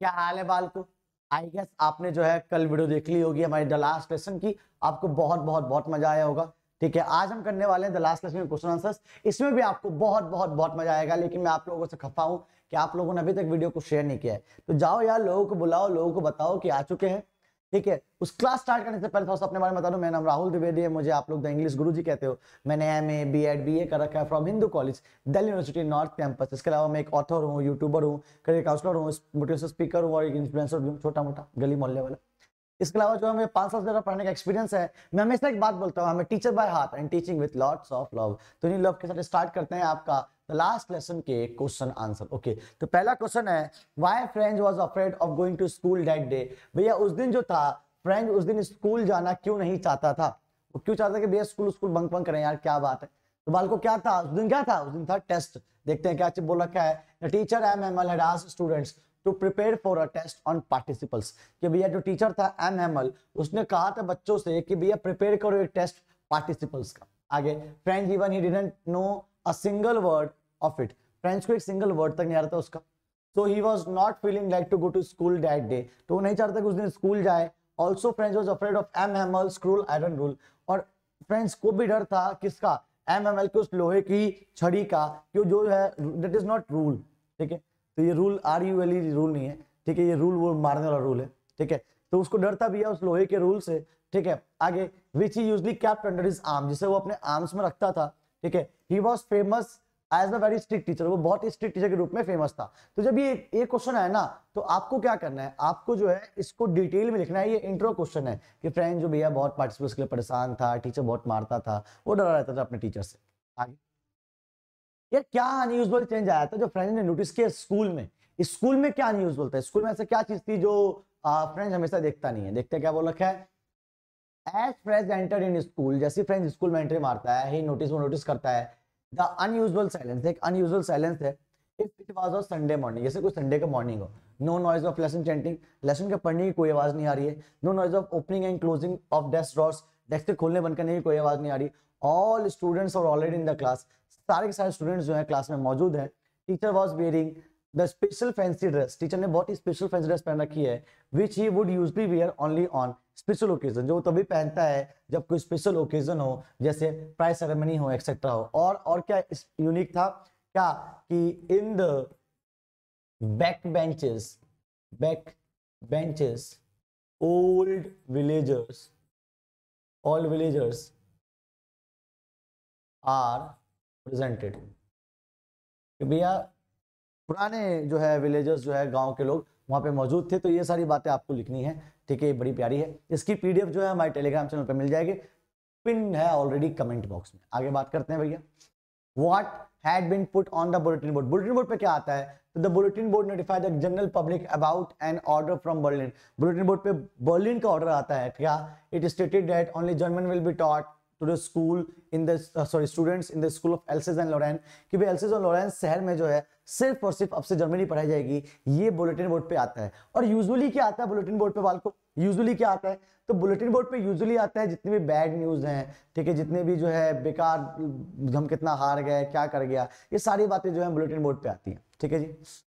क्या हाल है बालको I guess आपने जो है कल वीडियो देख ली होगी हमारी द लास्ट लेसन की आपको बहुत बहुत बहुत मजा आया होगा ठीक है आज हम करने वाले हैं the last lesson question answers इसमें भी आपको बहुत बहुत बहुत मजा आएगा लेकिन मैं आप लोगों से खफा हूँ कि आप लोगों ने अभी तक वीडियो को शेयर नहीं किया है तो जाओ यार लोगों को बुलाओ लोगों को बताओ कि आ चुके हैं ठीक है उस क्लास स्टार्ट करने से पहले थोड़ा सा अपने बारे में बता दूं मैं नाम राहुल द्विवेदी है मुझे आप लोग द इंग्लिश गुरुजी कहते हो मैंने M A B Ed B A कर रखा है from Hindu college Delhi university north campus इसके अलावा मैं एक ऑथर हूँ यूट्यूबर हूँ करियर काउंसलर हूँ मोटिवेशन स्पीकर हूँ और एक इन्फ्लुएंसर भी हूँ छोटा मोटा गली मोहल्ले वाला इसके अलावा जो हमें पांच साल से ज्यादा पढ़ने का एक्सपीरियंस है मैं हमेशा एक बात बोलता हूँ हमें teacher by heart and teaching with lots of love तो इन लव के साथ स्टार्ट करते हैं आपका द लास्ट लेसन के क्वेश्चन आंसर ओके तो पहला क्वेश्चन है why Franz was afraid of going to school that day भैया उस दिन जो था फ्रेंड उस दिन स्कूल जाना क्यों नहीं चाहता था वो क्यों चाहता था कि भैया स्कूल स्कूल बंक बंक करें यार क्या बात है तो बाल को क्या था उस दिन क्या था उस दिन था टेस्ट देखते हैं क्या बोल रखा है teacher M M Hamel students to prepare for a test on participles कि भैया जो टीचर था एम हेमल उसने कहा था बच्चों से कि भैया प्रिपेयर करो एक टेस्ट पार्टिसिपल्स का आगे Franz even he didn't know a single word of it Franz को एक सिंगल वर्ड तक नहीं आ रहा था उसका so he was not feeling like to go to school that day तो वो नहीं चाहता कि उस दिन स्कूल जाए also Franz was afraid of M Hamel स्क्रूल आयरन रूल और फ्रेंच को भी डर था किसका एम एम एल के उस लोहे की छड़ी का जो है दैट इज नॉट रूल ठीक है तो ये rule R U L E rule नहीं है ठीक है ये रूल वो मारने वाला रूल है ठीक है तो उसको डरता भी है उस लोहे के रूल से ठीक है आगे which he usually kept under his arm जिसे वो अपने आर्म्स में रखता था ठीक है he was famous as a very strict teacher वो बहुत ही स्ट्रिक्ट टीचर के रूप में फेमस था तो जब ये ये क्वेश्चन है ना तो आपको क्या करना है आपको जो है इसको डिटेल में लिखना है ये इंट्रो क्वेश्चन है कि फ्रेंड जो भैया बहुत पार्टिसिपेट्स के लिए परेशान था टीचर बहुत मारता था वो डरा रहता था अपने टीचर से आगे यार क्या अनयूजल चेंज आया था जो फ्रेंड ने नोटिस किया स्कूल में स्कूल में क्या अनयूजल था स्कूल में ऐसा क्या चीज थी जो फ्रेंड हमेशा देखता नहीं है देखते क्या बोल रखा है as Franz enter in school जैसे फ्रेंड स्कूल में एंट्री मारता है ही नोटिस वो नोटिस करता है द अनयूजल साइलेंस एक अनयूजल साइलेंस है if it was of Sunday morning जैसे कोई संडे का मॉर्निंग हो no noise of lesson chanting lesson के पढ़ने की कोई आवाज नहीं आ रही है no noise of opening and closing of desk drawers desk खोलने बंद करने की कोई आवाज नहीं आ रही ऑल स्टूडेंट्स और ऑलरेडी इन द क्लास सारे के सारे स्टूडेंट्स जो है क्लास में मौजूद है teacher was wearing the special fancy dress teacher ने बहुत ही स्पेशल फैंसी ड्रेस पहन रखी है which he would usually wear only on special occasion जो तभी पहनता है जब कोई स्पेशल ओकेजन हो जैसे प्राइस सेरेमनी हो एक्सेट्रा हो और और क्या यूनिक था क्या कि in the back benches back benches old villagers all villagers are presented कि भैया पुराने जो है विलेजर्स जो है गांव के लोग वहां पे मौजूद थे तो ये सारी बातें आपको लिखनी है ठीक है बड़ी प्यारी है इसकी पीडीएफ जो है हमारे टेलीग्राम चैनल पे मिल जाएगी पिन है ऑलरेडी कमेंट बॉक्स में आगे बात करते हैं भैया what had been put on the bulletin board bulletin board पे क्या आता है तो the bulletin board notified the general public about an order from Berlin bulletin board पे बर्लिन का ऑर्डर आता है क्या it stated that only German will be taught to the school in the sorry students in the school of Alsace and Lorraine कि भाई else's और लोरेन शहर में जो है सिर्फ और सिर्फ अब से जर्मनी पढ़ाई जाएगी ये बुलेटिन बोर्ड पे आता है और यूजुअली क्या आता है बुलेटिन बोर्ड पे वाल को यूजुअली क्या आता है तो बुलेटिन बोर्ड पे यूजुअली आता है जितने भी बैड न्यूज हैं ठीक है जितने भी जो है बेकार हम कितना हार गए क्या कर गया ये सारी बातें जो है बुलेटिन बोर्ड पे आती हैं ठीक है जी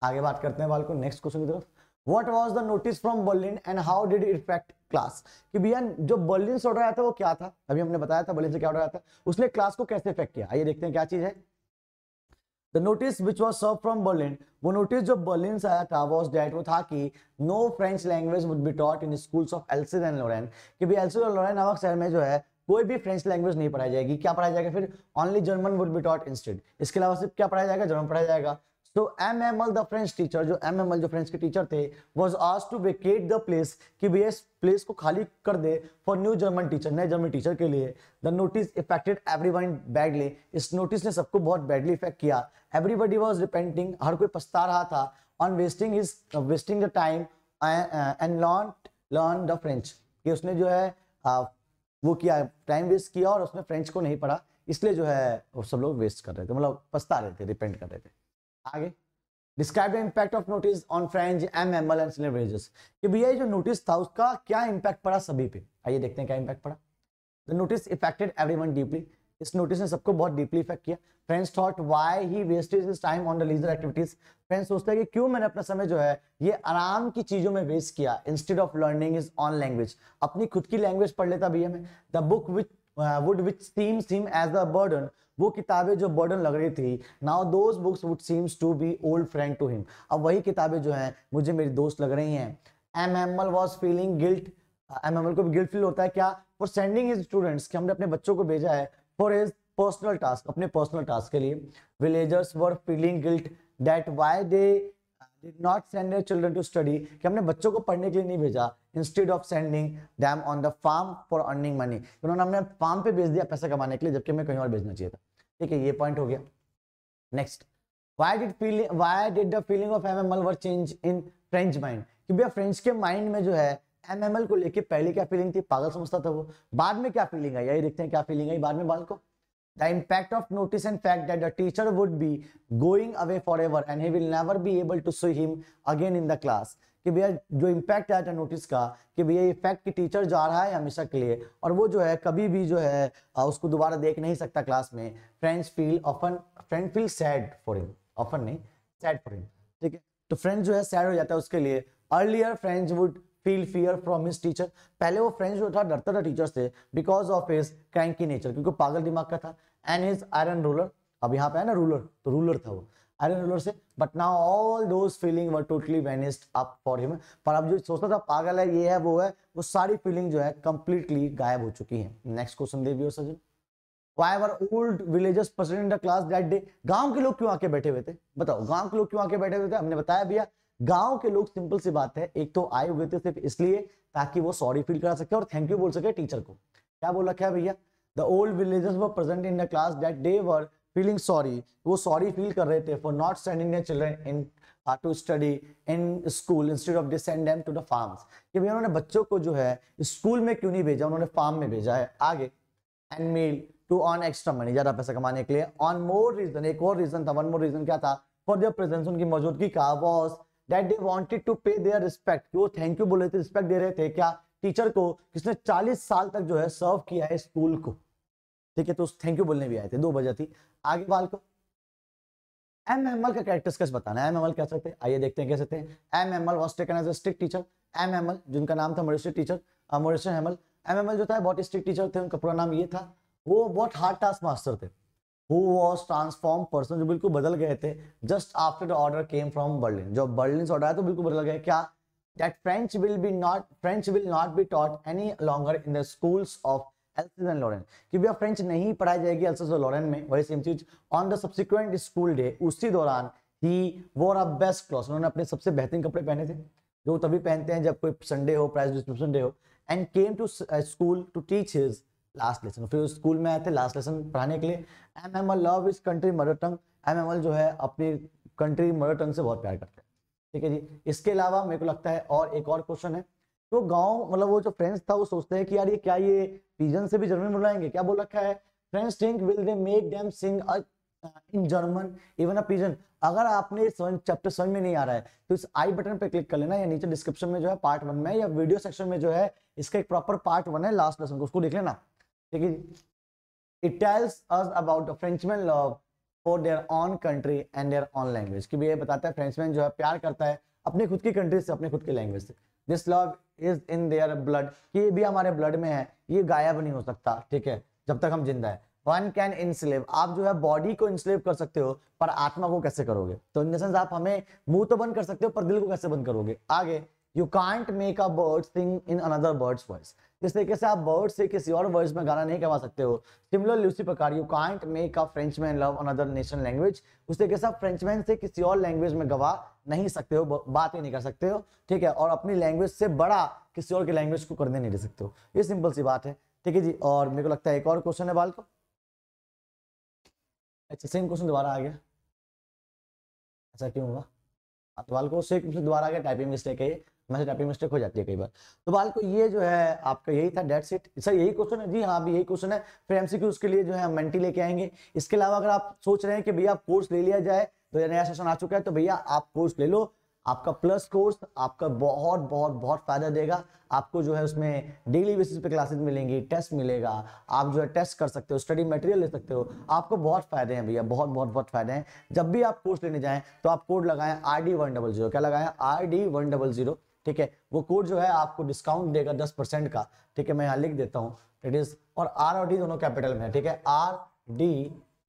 आगे बात करते हैं वाल को नेक्स्ट क्वेश्चन की तरफ what was the notice from Berlin and how did affect class कि भैया जो बर्लिन से ऑर्डर आया था वो क्या था अभी हमने बताया था बर्लिन से क्या ऑर्डर आया था उसने क्लास को कैसे इफेक्ट किया आइए देखते हैं क्या चीज है the notice which was serve from Berlin वो नोटिस जो बर्लिन से आया था वॉज डेट वो था कि no French language would be taught in schools of Alsace and Lorraine कि भी और लोरेन नामक शहर में जो है कोई भी फ्रेंच लैंग्वेज नहीं पढ़ाई जाएगी क्या पढ़ाया जाएगा फिर only German would be taught instead इसके अलावा सिर्फ क्या पढ़ाया जाएगा जर्मन पढ़ाया जाएगा तो M M Hamel the French teacher जो एम एम एल जो फ्रेंच के टीचर थे वॉज आज टू वेकेट द प्लेस कि भैया इस प्लेस को खाली कर दे फॉर न्यू जर्मन टीचर नए जर्मन टीचर के लिए the notice affected everyone badly इस नोटिस ने सबको बहुत बैडली इफेक्ट किया एवरीबडी वॉज रिपेंटिंग हर कोई पछता रहा था on wasting his wasting the time and not learn the French कि उसने जो है वो किया टाइम वेस्ट किया और उसने फ्रेंच को नहीं पढ़ा इसलिए जो है सब लोग वेस्ट कर रहे थे मतलब पछता रहे थे रिपेंट कर रहे थे आगे describe the impact of notice on Franz M Hamel and villagers कि भैया जो नोटिस था उसका क्या इम्पैक्ट पड़ा सभी पे आइए देखते हैं क्या इम्पैक्ट पड़ा the notice affected everyone deeply इस नोटिस ने सबको बहुत डीपली इफेक्ट किया Franz thought why he wasted his time on the leisure activities Franz सोचते हैं कि क्यों मैंने अपना समय जो है ये आराम की चीजों में वेस्ट किया instead of learning his own language अपनी खुद की लैंग्वेज पढ़ लेता भैया मैं the book which would which seem seem as a burden वो किताबें जो बर्डन लग रही थी now those books would seems to be old friend to him अब वही किताबें जो हैं मुझे मेरी दोस्त लग रही हैं M M L was feeling guilt M M Hamel को भी गिल्ट फील होता है क्या फॉर सेंडिंग हिज स्टूडेंट्स कि हमने अपने बच्चों को भेजा है फॉर हिज पर्सनल टास्क अपने पर्सनल टास्क के लिए villagers were feeling guilt that why they did not send their children to study कि हमने बच्चों को पढ़ने के लिए नहीं भेजा instead of sending them on the farm for earning money उन्होंने हमने फार्म पे भेज दिया पैसा कमाने के लिए जबकि हमें कहीं और भेजना चाहिए था ठीक है ये पॉइंट हो गया next why did feeling why did the feeling of MML were change in French mind कि भैया French के mind में जो है एम को लेके पहले क्या फीलिंग थी पागल समझता था वो बाद में क्या फीलिंग आई यही देखते हैं क्या फीलिंग आई बाद में बाल को the impact of notice and fact that the teacher would be going away forever and he will never be able to see him again in the class कि भैया जो इम्पैक्ट आया था नोटिस का कि भैया ये फैक्ट कि टीचर जा रहा है हमेशा के लिए और वो जो है कभी भी जो है उसको दोबारा देख नहीं सकता क्लास में Franz feel often Franz feel sad for him often नहीं सैड फॉर हिम ठीक है तो फ्रेंड्स जो है सैड हो जाता है उसके लिए earlier Franz would feel fear from his teacher पहले वो फ्रेंड्स जो था डरता था टीचर से because of his cranky nature क्योंकि पागल दिमाग का था एंड हिज आयरन रूलर अब यहाँ पे है ना रूलर तो रूलर था वो आयरन रूलर से but now all those feelings were totally vanished up for him पर अब जो सोचता था पागल है ये है वो है वो सारी फीलिंग जो है कंप्लीटली गायब हो चुकी है नेक्स्ट क्वेश्चन देवी और सजन old villagers president the class that day गांव के लोग क्यों आके बैठे हुए थे बताओ गांव के लोग क्यों आके बैठे हुए थे हमने बताया भैया गांव के लोग सिंपल सी बात है एक तो आए हुए थे सिर्फ इसलिए ताकि वो सॉरी फील करा सके और थैंक यू बोल सके टीचर को क्या बोल रखा है भैया the old villagers were present in the class that day were feeling sorry वो सॉरी फील कर रहे थे for not sending the children in to study in school instead of send them to the farm कि भैया उन्होंने बच्चों को जो है स्कूल में क्यों नहीं भेजा उन्होंने फार्म में भेजा है आगे and meant to earn extra money ज्यादा पैसा कमाने के लिए ऑन मोर रीजन एक और रीजन था वन मोर रीजन क्या था फॉर देयर प्रेजेंस उनकी मौजूदगी का was that they wanted to pay their respect वो थैंक यू बोल रहे थे रिस्पेक्ट दे रहे थे क्या टीचर को किसने 40 साल तक जो है सर्व किया है स्कूल को ठीक है तो उस थैंक यू बोलने भी आए थे दो बजे थी आगे बाल को एम एम एल का कैरेक्टर कैसे बताना है एम एम एल कह सकते हैं आइए देखते हैं कैसे सकते M M L was taken as a strict teacher M M L जिनका नाम था Mister teacher Mister Hamel M M L जो था बहुत स्ट्रिक्ट टीचर थे उनका पूरा नाम ये था वो बहुत हार्ड टास्क मास्टर थे हु वॉज ट्रांसफॉर्म पर्सन जो बिल्कुल बदल गए थे just after the order came from Berlin जब बर्लिन से ऑर्डर आया तो बिल्कुल बदल गए क्या that French will be not French will not be taught any longer in the schools of Alsace and Lorraine कि भैया फ्रेंच नहीं पढ़ाई जाएगी एल्सिस और लॉरेंस में वही सेम चीज on the subsequent school day उसी दौरान ही वो आर बेस्ट क्लॉथ उन्होंने अपने सबसे बेहतरीन कपड़े पहने थे जो तभी पहनते हैं जब कोई संडे हो प्राइज डिस्ट्रीब्यूशन डे हो and came to school to teach his last lesson फिर स्कूल में आए थे लास्ट लेसन पढ़ाने के लिए M M L love is country mother tongue M M L जो है अपनी कंट्री मदर टंग से बहुत प्यार करते हैं ठीक है जी इसके अलावा मेरे को लगता है और एक और क्वेश्चन है तो गाँव मतलब वो जो फ्रेंड्स था वो सोचते हैं कि यार ये क्या ये पिजन से भी जर्मन बुलाएंगे क्या बोल रखा है friends think will they make them sing in German even a pigeon अगर आपने चैप्टर समझ में नहीं आ रहा है तो इस आई बटन पे क्लिक कर लेना या नीचे डिस्क्रिप्शन में जो है पार्ट वन में या वीडियो सेक्शन में जो है इसका एक प्रॉपर पार्ट वन है लास्ट लेसन को उसको देख लेना ठीक है it tells us about the Frenchman love for their own country and their own language कि भी ये बताता है फ्रेंचमैन जो है प्यार करता है अपने खुद की कंट्री से अपने खुद की लैंग्वेज से this love is in their blood ये भी हमारे ब्लड में है ये गायब नहीं हो सकता ठीक है जब तक हम जिंदा है वन कैन इंसलेव आप जो है बॉडी को इंसलेव कर सकते हो पर आत्मा को कैसे करोगे तो इन देंस आप हमें मुंह तो बंद कर सकते हो पर दिल को कैसे बंद करोगे आगे you can't make a bird sing in another bird's voice इस तरीके से आप वर्ड से किसी और वर्ड में गाना नहीं गवा सकते हो सिमिलर लूसी प्रकार you can't make a French man love another nation language उस तरीके से आप फ्रेंच मैन से किसी और लैंग्वेज में गवा नहीं सकते हो बात ही नहीं कर सकते हो ठीक है और अपनी लैंग्वेज से बड़ा किसी और की लैंग्वेज को करने नहीं दे सकते हो ये सिंपल सी बात है ठीक है जी और मेरे को लगता है एक और क्वेश्चन है बाल को अच्छा सेम क्वेश्चन दोबारा आ गया अच्छा क्यों हुआ हाँ, तो बाल को सेम क्वेश्चन दोबारा आ गया टाइपिंग मिस्टेक है हमारे टाइपिंग मिस्टेक हो जाती है कई बार तो बाल को तो ये जो है आपका यही था डेट सेट सर यही क्वेश्चन है जी हाँ भी यही क्वेश्चन है फिर एमसीक्यू उसके लिए जो है हम मेंटी लेके आएंगे इसके अलावा अगर आप सोच रहे हैं कि भैया कोर्स ले लिया जाए तो नया सेशन आ चुका है तो भैया आप कोर्स ले लो आपका प्लस कोर्स आपका बहुत बहुत बहुत फायदा देगा आपको जो है उसमें डेली बेसिस पे क्लासेस मिलेंगी टेस्ट मिलेगा आप जो है टेस्ट कर सकते हो स्टडी मटेरियल ले सकते हो आपको बहुत फायदे हैं भैया बहुत बहुत बहुत फायदे हैं जब भी आप कोर्स लेने जाएं तो आप कोड लगाएं R D one double zero क्या लगाएं R D one double zero ठीक है वो कोड जो है आपको डिस्काउंट देगा दस परसेंट का ठीक है मैं यहाँ लिख देता हूँ इट इज और आर और डी दोनों कैपिटल में है ठीक है R D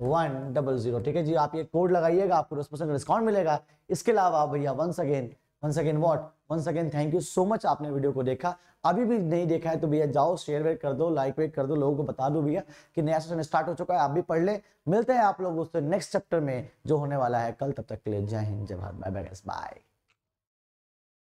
one double zero ठीक है जी आप ये कोड लगाइएगा आपको दस परसेंट डिस्काउंट मिलेगा इसके अलावा भैया once again once again what once again thank you so much आपने वीडियो को देखा अभी भी नहीं देखा है तो भैया जाओ शेयर वेयर कर दो लाइक वेट कर दो लोगों को बता दो भैया कि नया सेशन स्टार्ट हो चुका है आप भी पढ़ ले मिलते हैं आप लोग उससे नेक्स्ट चैप्टर में जो होने वाला है कल तब तक के लिए जय हिंद जय भारत बाय बाय